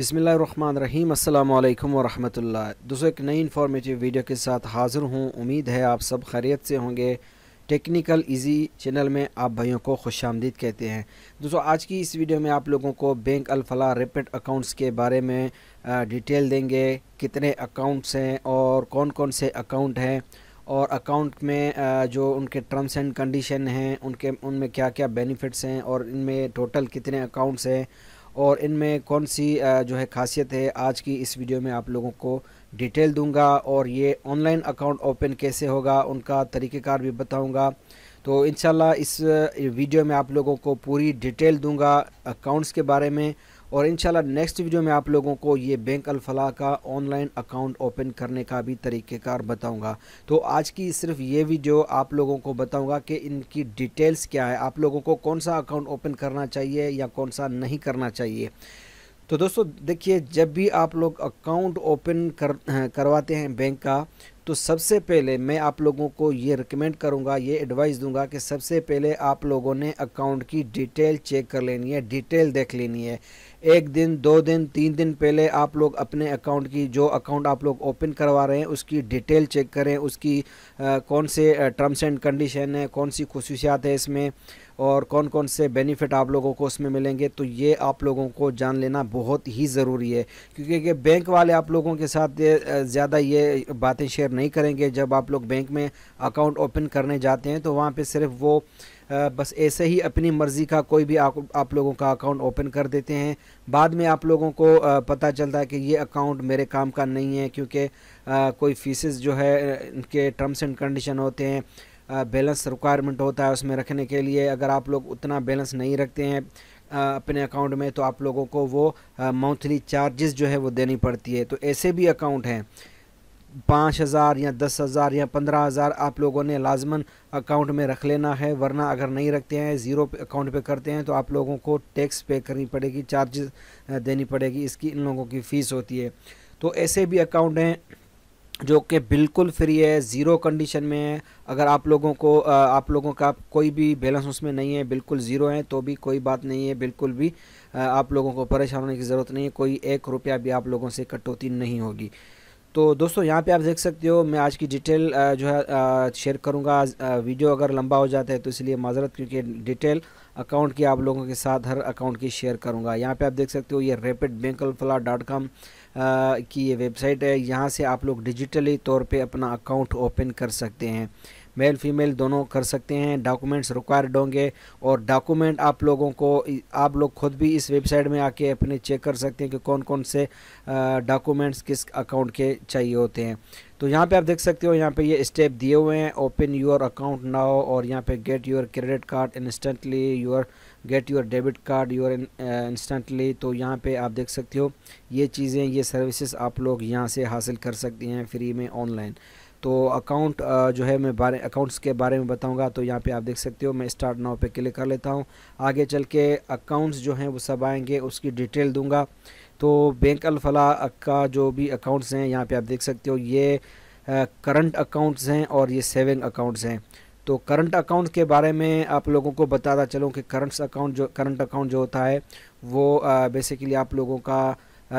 बिसमीम अल्लाम वरहमल दोस्तों एक नई इन्फॉर्मेटिव वीडियो के साथ हाज़िर हूँ उम्मीद है आप सब खैरियत से होंगे टेक्निकल इजी चैनल में आप भाइयों को खुश आमदीद कहते हैं दोस्तों आज की इस वीडियो में आप लोगों को बैंक अलफला रेपिड अकाउंट्स के बारे में डिटेल देंगे कितने अकाउंट्स हैं और कौन कौन से अकाउंट हैं और अकाउंट में जो उनके टर्म्स एंड कंडीशन हैं उनके उनमें क्या क्या बेनिफिट्स हैं और इनमें टोटल कितने अकाउंट्स हैं और इनमें कौन सी जो है खासियत है आज की इस वीडियो में आप लोगों को डिटेल दूंगा और ये ऑनलाइन अकाउंट ओपन कैसे होगा उनका तरीक़ेकार भी बताऊंगा तो इन इस वीडियो में आप लोगों को पूरी डिटेल दूंगा अकाउंट्स के बारे में और इन नेक्स्ट वीडियो में आप लोगों को ये बैंक अलफला का ऑनलाइन अकाउंट ओपन करने का भी तरीक़ेकार बताऊँगा तो आज की सिर्फ ये वीडियो आप लोगों को बताऊँगा कि इनकी डिटेल्स क्या है आप लोगों को कौन सा अकाउंट ओपन करना चाहिए या कौन सा नहीं करना चाहिए तो दोस्तों देखिए जब भी आप लोग अकाउंट ओपन कर करवाते हैं बैंक का तो सबसे पहले मैं आप लोगों को ये रिकमेंड करूँगा ये एडवाइस दूंगा कि सबसे पहले आप लोगों ने अकाउंट की डिटेल चेक कर लेनी है डिटेल देख लेनी है एक दिन दो दिन तीन दिन पहले आप लोग अपने अकाउंट की जो अकाउंट आप लोग ओपन करवा रहे हैं उसकी डिटेल चेक करें उसकी आ, कौन से टर्म्स एंड कंडीशन है कौन सी खसूसियात है इसमें और कौन कौन से बेनिफिट आप लोगों को उसमें मिलेंगे तो ये आप लोगों को जान लेना बहुत ही ज़रूरी है क्योंकि बैंक वाले आप लोगों के साथ ज़्यादा ये बातें शेयर नहीं करेंगे जब आप लोग बैंक में अकाउंट ओपन करने जाते हैं तो वहाँ पर सिर्फ वो बस ऐसे ही अपनी मर्ज़ी का कोई भी आप, आप लोगों का अकाउंट ओपन कर देते हैं बाद में आप लोगों को पता चलता है कि ये अकाउंट मेरे काम का नहीं है क्योंकि कोई फीसेस जो है इनके टर्म्स एंड कंडीशन होते हैं बैलेंस रिक्वायरमेंट होता है उसमें रखने के लिए अगर आप लोग उतना बैलेंस नहीं रखते हैं अपने अकाउंट में तो आप लोगों को वो मंथली चार्जेस जो है वो देनी पड़ती है तो ऐसे भी अकाउंट हैं पाँच हज़ार या दस हज़ार या पंद्रह हज़ार आप लोगों ने लाजमन अकाउंट में रख लेना है वरना अगर नहीं रखते हैं ज़ीरो अकाउंट पे करते हैं तो आप लोगों को टैक्स पे करनी पड़ेगी चार्जेस देनी पड़ेगी इसकी इन लोगों की फ़ीस होती है तो ऐसे भी अकाउंट हैं जो कि बिल्कुल फ्री है ज़ीरो कंडीशन में है अगर आप लोगों को आप लोगों का कोई भी बैलेंस उसमें नहीं है बिल्कुल ज़ीरो है तो भी कोई बात नहीं है बिल्कुल भी आप लोगों को परेशान होने की ज़रूरत नहीं है कोई एक रुपया भी आप लोगों से कटौती नहीं होगी तो दोस्तों यहाँ पे आप देख सकते हो मैं आज की डिटेल जो है शेयर करूँगा वीडियो अगर लंबा हो जाता है तो इसलिए माजरत क्योंकि डिटेल अकाउंट की आप लोगों के साथ हर अकाउंट की शेयर करूंगा यहाँ पे आप देख सकते हो ये रेपिड बैंक डॉट कॉम की ये वेबसाइट है यहाँ से आप लोग डिजिटली तौर पर अपना अकाउंट ओपन कर सकते हैं मेल फीमेल दोनों कर सकते हैं डॉक्यूमेंट्स रिक्वायर्ड होंगे और डॉक्यूमेंट आप लोगों को आप लोग खुद भी इस वेबसाइट में आके अपने चेक कर सकते हैं कि कौन कौन से डॉक्यूमेंट्स किस अकाउंट के चाहिए होते हैं तो यहाँ पे आप देख सकते हो यहाँ पे ये स्टेप दिए हुए हैं ओपन योर अकाउंट नाउ और यहाँ पे get your credit card instantly your get your debit card your instantly तो यहाँ पे आप देख सकते हो ये चीज़ें ये सर्विसेज आप लोग यहाँ से हासिल कर सकते हैं फ्री में ऑनलाइन तो अकाउंट जो है मैं बारे अकाउंट्स के बारे में बताऊंगा तो यहाँ पे आप देख सकते हो मैं स्टार्ट नाउ पे क्लिक कर लेता हूँ आगे चल के अकाउंट्स जो हैं वो सब आएंगे उसकी डिटेल दूंगा तो बैंक अलफला का जो भी अकाउंट्स हैं यहाँ पे आप देख सकते हो ये करंट अकाउंट्स हैं और ये सेविंग अकाउंट्स हैं तो करंट अकाउंट के बारे में आप लोगों को बताता चलूँ कि करंट अकाउंट जो करंट अकाउंट जो होता है वो बेसिकली आप लोगों का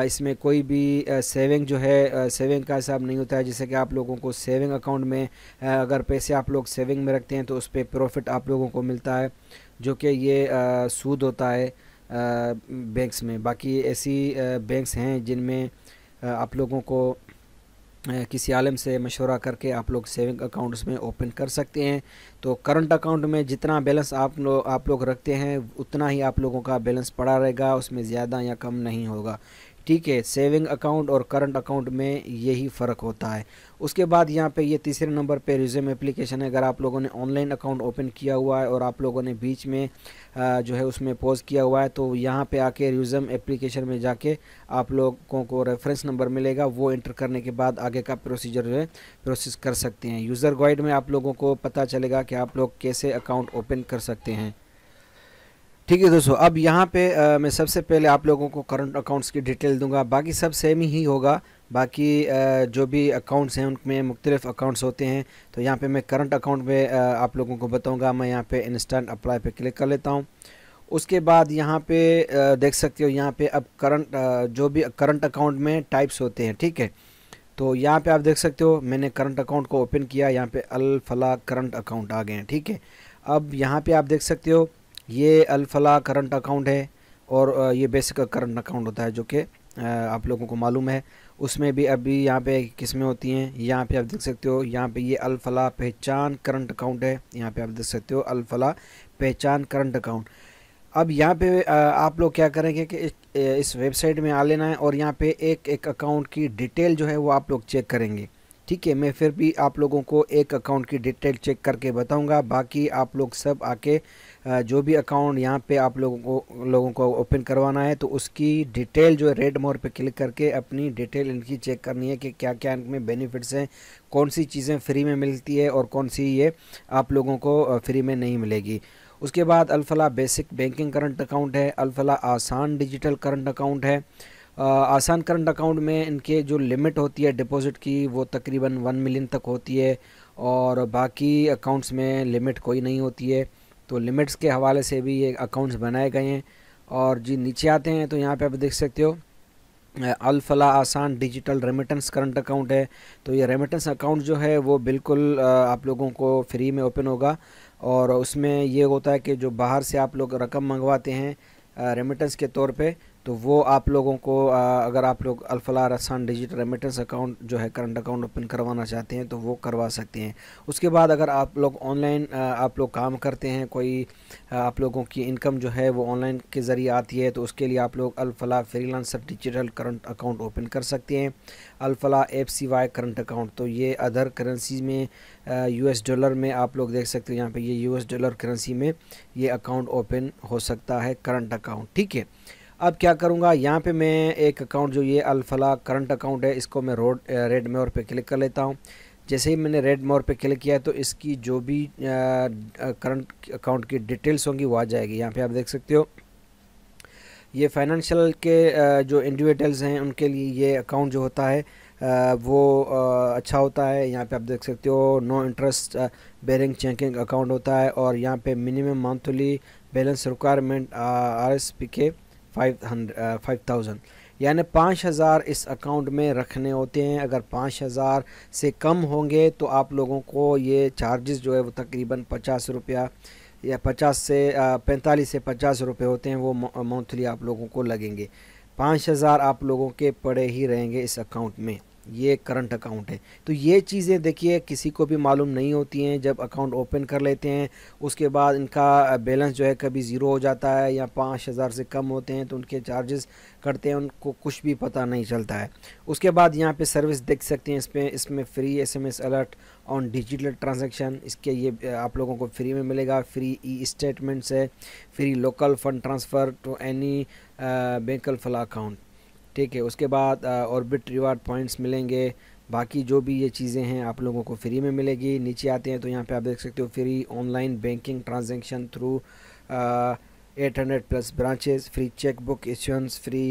इसमें कोई भी सेविंग जो है सेविंग का हिसाब नहीं होता है जैसे कि आप लोगों को सेविंग अकाउंट में अगर पैसे आप लोग सेविंग में रखते हैं तो उस पर प्रॉफिट आप लोगों को मिलता है जो कि ये सूद होता है बैंक्स में बाकी ऐसी बैंक्स हैं जिनमें आप लोगों को किसी आलम से मशवरा करके आप लोग सेविंग अकाउंट्स में ओपन कर सकते हैं तो करंट अकाउंट में जितना बैलेंस आप लोग आप लोग रखते हैं उतना ही आप लोगों का बैलेंस पड़ा रहेगा उसमें ज़्यादा या कम नहीं होगा ठीक है सेविंग अकाउंट और करंट अकाउंट में यही फ़र्क होता है उसके बाद यहाँ पे ये तीसरे नंबर पे रिज्यूम एप्लीकेशन है अगर आप लोगों ने ऑनलाइन अकाउंट ओपन किया हुआ है और आप लोगों ने बीच में जो है उसमें पोज़ किया हुआ है तो यहाँ पे आके रिज्यूम एप्लीकेशन में जाके आप लोगों को रेफरेंस नंबर मिलेगा वो इंटर करने के बाद आगे का प्रोसीजर जो है प्रोसेस कर सकते हैं यूज़र गाइड में आप लोगों को पता चलेगा कि आप लोग कैसे अकाउंट ओपन कर सकते हैं ठीक है दोस्तों अब यहाँ पे आ, मैं सबसे पहले आप लोगों को करंट अकाउंट्स की डिटेल दूंगा बाकी सब सेम ही होगा बाकी आ, जो भी अकाउंट्स हैं उनमें मुख्तलिफ अकाउंट्स होते हैं तो यहाँ पे मैं करंट अकाउंट में आ, आप लोगों को बताऊंगा मैं यहाँ पे इंस्टेंट अप्लाई पे क्लिक कर लेता हूँ उसके बाद यहाँ पे देख सकते हो यहाँ पर अब करंट जो भी करंट अकाउंट में टाइप्स होते हैं ठीक है तो यहाँ पर आप देख सकते हो मैंने करंट अकाउंट को ओपन किया यहाँ पर अलफला करंट अकाउंट आ गए हैं ठीक है अब यहाँ पर आप देख सकते हो ये अलफला करंट अकाउंट है और ये बेसिक करंट अकाउंट होता है जो कि आप लोगों को मालूम है उसमें भी अभी यहाँ पे किस्में होती हैं यहाँ पे आप देख सकते हो यहाँ पे ये अलफला पहचान करंट अकाउंट है यहाँ पे आप देख सकते हो अलफला पहचान करंट अकाउंट अब यहाँ पे आप लोग क्या करेंगे कि इस वेबसाइट में आ लेना है और यहाँ पे एक एक अकाउंट की डिटेल जो है वो आप लोग चेक करेंगे ठीक है मैं फिर भी आप लोगों को एक अकाउंट की डिटेल चेक करके बताऊंगा बाकी आप लोग सब आके जो भी अकाउंट यहाँ पे आप लोगों को लोगों को ओपन करवाना है तो उसकी डिटेल जो है रेड मोर पे क्लिक करके अपनी डिटेल इनकी चेक करनी है कि क्या क्या इनमें बेनिफिट्स हैं कौन सी चीज़ें फ्री में मिलती है और कौन सी ये आप लोगों को फ्री में नहीं मिलेगी उसके बाद Alfalah basic banking current account है Alfalah Asaan digital current account है आसान करंट अकाउंट में इनके जो लिमिट होती है डिपॉजिट की वो तकरीबन वन मिलियन तक होती है और बाकी अकाउंट्स में लिमिट कोई नहीं होती है तो लिमिट्स के हवाले से भी ये अकाउंट्स बनाए गए हैं और जी नीचे आते हैं तो यहाँ पे आप देख सकते हो अलफला Asaan digital remittance current account है तो ये रेमिटेंस अकाउंट जो है वो बिल्कुल आप लोगों को फ्री में ओपन होगा और उसमें ये होता है कि जो बाहर से आप लोग रकम मंगवाते हैं रेमिटेंस के तौर पर तो वो आप लोगों को आ, अगर आप लोग अलफला रसान डिजिटल रेमिटेंस अकाउंट जो है करंट अकाउंट ओपन करवाना चाहते हैं तो वो करवा सकते हैं उसके बाद अगर आप लोग ऑनलाइन आप लोग काम करते हैं कोई आप लोगों की इनकम जो है वो ऑनलाइन के ज़रिए आती है तो उसके लिए आप लोग Alfalah freelancer digital current account open कर सकते हैं Alfalah F C Y current account तो ये अदर करेंसी में यू डॉलर में आप लोग देख सकते हो यहाँ पर ये यू डॉलर करेंसी में ये अकाउंट ओपन हो सकता है करंट अकाउंट ठीक है अब क्या करूँगा यहाँ पे मैं एक अकाउंट जो ये अलफला करंट अकाउंट है इसको मैं रोड रेड मोर पे क्लिक कर लेता हूँ जैसे ही मैंने रेड मोर पे क्लिक किया है तो इसकी जो भी करंट अकाउंट की डिटेल्स होंगी वो आ जाएगी यहाँ पे आप देख सकते हो ये फाइनेंशियल के जो इंडिविजुअल्स हैं उनके लिए ये अकाउंट जो होता है वो अच्छा होता है यहाँ पे आप देख सकते हो no interest bearing checking account होता है और यहाँ पे minimum monthly balance requirement R S P के फाइव फाइव थाउजेंड यानी पाँच हज़ार इस अकाउंट में रखने होते हैं अगर पाँच हज़ार से कम होंगे तो आप लोगों को ये चार्जेस जो है वो तकरीबन पचास रुपया या पचास से uh, पैंतालीस से पचास रुपये होते हैं वो मंथली आप लोगों को लगेंगे पाँच हज़ार आप लोगों के पड़े ही रहेंगे इस अकाउंट में ये करंट अकाउंट है तो ये चीज़ें देखिए किसी को भी मालूम नहीं होती हैं जब अकाउंट ओपन कर लेते हैं उसके बाद इनका बैलेंस जो है कभी ज़ीरो हो जाता है या पाँच हज़ार से कम होते हैं तो उनके चार्जेस करते हैं उनको कुछ भी पता नहीं चलता है उसके बाद यहाँ पे सर्विस देख सकते हैं इसमें इसमें free SMS alert on digital transaction इसके ये आप लोगों को फ्री में मिलेगा फ्री ई स्टेटमेंट्स है free local fund transfer to any bank Alfalah account ठीक है उसके बाद ऑर्बिट रिवार्ड पॉइंट्स मिलेंगे बाकी जो भी ये चीज़ें हैं आप लोगों को फ्री में मिलेगी नीचे आते हैं तो यहाँ पे आप देख सकते हो free online banking transaction through eight hundred plus branches free cheque book issuance free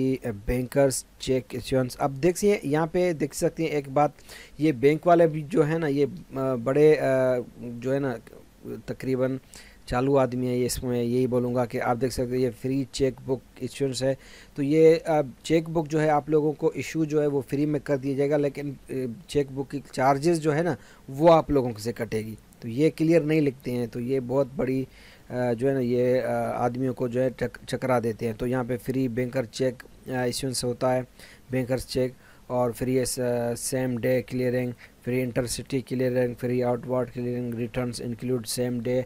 bankers cheque issuance अब देखिए यहाँ पे देख सकते हैं एक बात ये बैंक वाले भी जो है ना ये बड़े जो है ना तकरीबन चालू आदमी है इसमें यही बोलूँगा कि आप देख सकते हैं ये फ्री चेक बुक इशूंस है तो ये चेक बुक जो है आप लोगों को इशू जो है वो फ्री में कर दिया जाएगा लेकिन चेक बुक की चार्जेस जो है ना वो आप लोगों से कटेगी तो ये क्लियर नहीं लिखते हैं तो ये बहुत बड़ी जो है ना ये आदमियों को जो है चकरा देते हैं तो यहाँ पर फ्री बैंकर चेक इशूंस होता है बैंकर चेक और free same day clearing free intercity clearing free outward clearing returns include same day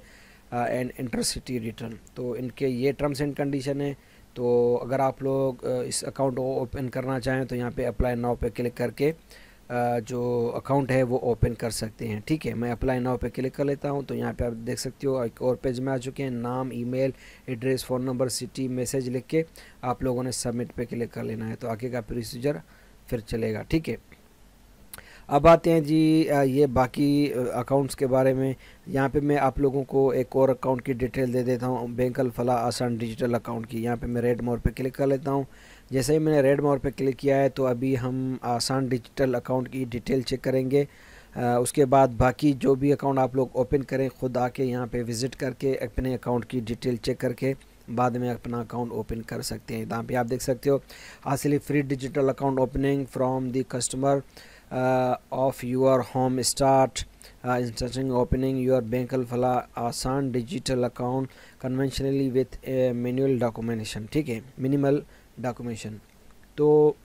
and intercity return तो इनके ये टर्म्स एंड कंडीशन है तो अगर आप लोग इस अकाउंट को ओपन करना चाहें तो यहाँ पे अप्लाई नाव पे क्लिक करके जो अकाउंट है वो ओपन कर सकते हैं ठीक है मैं अप्लाई नाव पे क्लिक कर लेता हूँ तो यहाँ पे आप देख सकते हो एक और पेज में आ चुके हैं नाम email address phone number city message लिख के आप लोगों ने सबमिट पर क्लिक कर लेना है तो आगे का प्रोसीजर फिर चलेगा ठीक है अब आते हैं जी ये बाकी अकाउंट्स के बारे में यहाँ पे मैं आप लोगों को एक और अकाउंट की डिटेल दे देता हूँ bank Alfalah Asaan digital account की यहाँ पे मैं रेड मोर पे क्लिक कर लेता हूँ जैसे ही मैंने रेड मोर पे क्लिक किया है तो अभी हम आसान डिजिटल अकाउंट की डिटेल चेक करेंगे आ, उसके बाद बाकी जो भी अकाउंट आप लोग ओपन करें खुद आके यहाँ पर विज़िट करके अपने अकाउंट की डिटेल चेक करके बाद में अपना अकाउंट ओपन कर सकते हैं यहाँ पे आप देख सकते हो हासिली free digital account opening from the customer of your home start instruction opening your bank Alfalah Asaan digital account conventionally with manual documentation ठीक है मिनिमल डॉक्यूमेंटेशन तो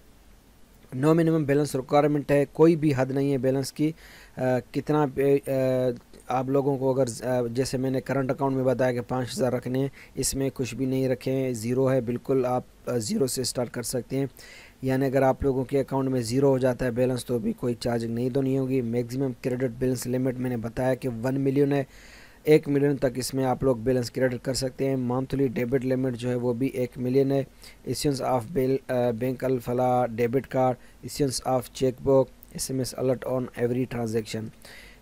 नो मिनिमम बैलेंस रिक्वायरमेंट है कोई भी हद नहीं है बैलेंस की आ, uh, कितना आ, uh, आप लोगों को अगर uh, जैसे मैंने करंट अकाउंट में बताया कि पाँच हज़ार रखने इसमें कुछ भी नहीं रखें ज़ीरो है बिल्कुल आप ज़ीरो से स्टार्ट कर सकते हैं यानी अगर आप लोगों के अकाउंट में ज़ीरो हो जाता है बैलेंस तो भी कोई चार्जिंग नहीं देनी तो होगी मैक्सिमम क्रेडिट बैलेंस लिमिट मैंने बताया कि वन मिलियन है एक मिलियन तक इसमें आप लोग बैलेंस क्रेडिट कर सकते हैं मंथली डेबिट लिमिट जो है वो भी एक मिलियन है issuance of bank Alfalah debit card issuance of cheque book S alert on every transaction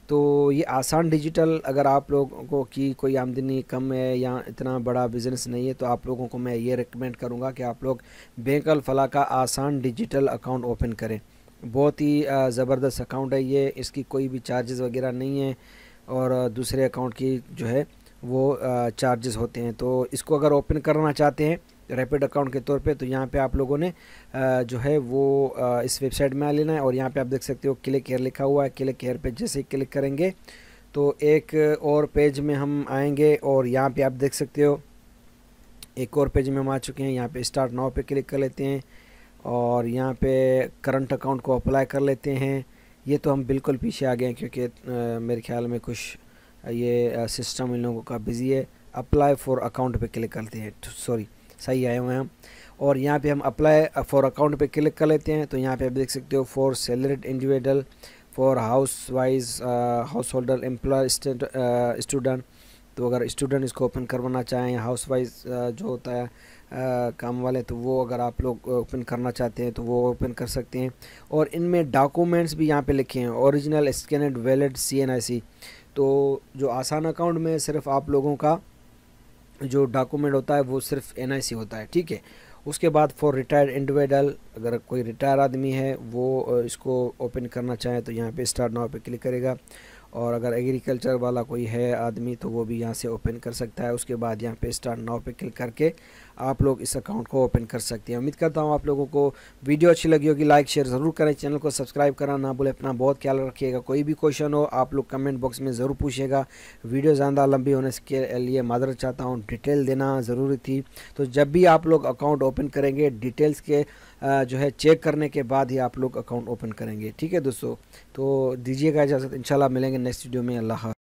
तो ये आसान डिजिटल अगर आप लोगों को की कोई आमदनी कम है या इतना बड़ा बिज़नेस नहीं है तो आप लोगों को मैं ये रिकमेंड करूँगा कि आप लोग बैंक अलफला का आसान डिजिटल अकाउंट ओपन करें बहुत ही ज़बरदस्त अकाउंट है ये इसकी कोई भी चार्जेस वगैरह नहीं है और दूसरे अकाउंट की जो है वो चार्जेस होते हैं तो इसको अगर ओपन करना चाहते हैं रैपिड अकाउंट के तौर पे तो यहाँ पे आप लोगों ने जो है वो इस वेबसाइट में आ लेना है और यहाँ पे आप देख सकते हो क्लिक केयर लिखा हुआ है क्लिक केयर पे जैसे ही क्लिक करेंगे तो एक और पेज में हम आएंगे और यहाँ पे आप देख सकते हो एक और पेज में हम आ चुके हैं यहाँ पे स्टार्ट नाव पे क्लिक कर लेते हैं और यहाँ पे करंट अकाउंट को अप्लाई कर लेते हैं ये तो हम बिल्कुल पीछे आ गए हैं क्योंकि मेरे ख्याल में कुछ ये सिस्टम इन लोगों का बिज़ी है अप्लाई फॉर अकाउंट पे क्लिक करते हैं सॉरी तो सही आए हुए हैं और यहाँ पे हम अप्लाई फॉर अकाउंट पे क्लिक कर लेते हैं तो यहाँ पे आप देख सकते हो for salaried individual for house wise house holder employ student तो अगर स्टूडेंट इसको ओपन करवाना चाहें या हाउस वाइज जो होता है आ, uh, काम वाले तो वो अगर आप लोग ओपन uh, करना चाहते हैं तो वो ओपन कर सकते हैं और इनमें डॉक्यूमेंट्स भी यहाँ पे लिखे हैं original scanned valid C N I C तो जो आसान अकाउंट में सिर्फ आप लोगों का जो डॉक्यूमेंट होता है वो सिर्फ एन होता है ठीक है उसके बाद फॉर रिटायर्ड इंडिविजुअल अगर कोई रिटायर आदमी है वो इसको ओपन करना चाहे तो यहाँ पे स्टार्ट नाव पे क्लिक करेगा और अगर एग्रीकल्चर वाला कोई है आदमी तो वो भी यहाँ से ओपन कर सकता है उसके बाद यहाँ पे स्टार्ट नाव पे क्लिक करके आप लोग इस अकाउंट को ओपन कर सकते हैं उम्मीद करता हूँ आप लोगों को वीडियो अच्छी लगी होगी लाइक शेयर ज़रूर करें चैनल को सब्सक्राइब करना ना भूलें अपना बहुत ख्याल रखिएगा कोई भी क्वेश्चन हो आप लोग कमेंट बॉक्स में ज़रूर पूछिएगा वीडियो ज़्यादा लंबी होने के लिए मादर चाहता हूँ डिटेल देना ज़रूरी थी तो जब भी आप लोग अकाउंट ओपन करेंगे डिटेल्स के जो है चेक करने के बाद ही आप लोग अकाउंट ओपन करेंगे ठीक है दोस्तों तो दीजिएगा इजाज़त इंशाल्लाह मिलेंगे नेक्स्ट वीडियो में अल्लाह